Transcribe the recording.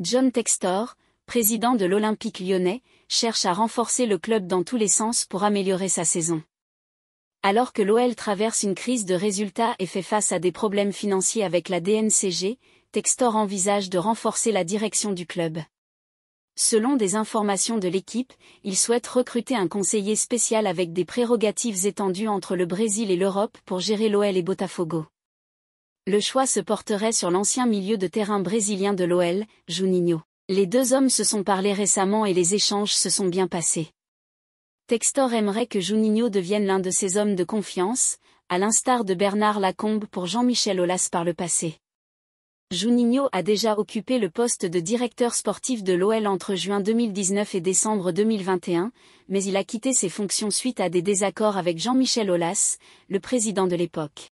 John Textor, président de l'Olympique lyonnais, cherche à renforcer le club dans tous les sens pour améliorer sa saison. Alors que l'OL traverse une crise de résultats et fait face à des problèmes financiers avec la DNCG, Textor envisage de renforcer la direction du club. Selon des informations de l'équipe, il souhaite recruter un conseiller spécial avec des prérogatives étendues entre le Brésil et l'Europe pour gérer l'OL et Botafogo. Le choix se porterait sur l'ancien milieu de terrain brésilien de l'OL, Juninho. Les deux hommes se sont parlés récemment et les échanges se sont bien passés. Textor aimerait que Juninho devienne l'un de ses hommes de confiance, à l'instar de Bernard Lacombe pour Jean-Michel Aulas par le passé. Juninho a déjà occupé le poste de directeur sportif de l'OL entre juin 2019 et décembre 2021, mais il a quitté ses fonctions suite à des désaccords avec Jean-Michel Aulas, le président de l'époque.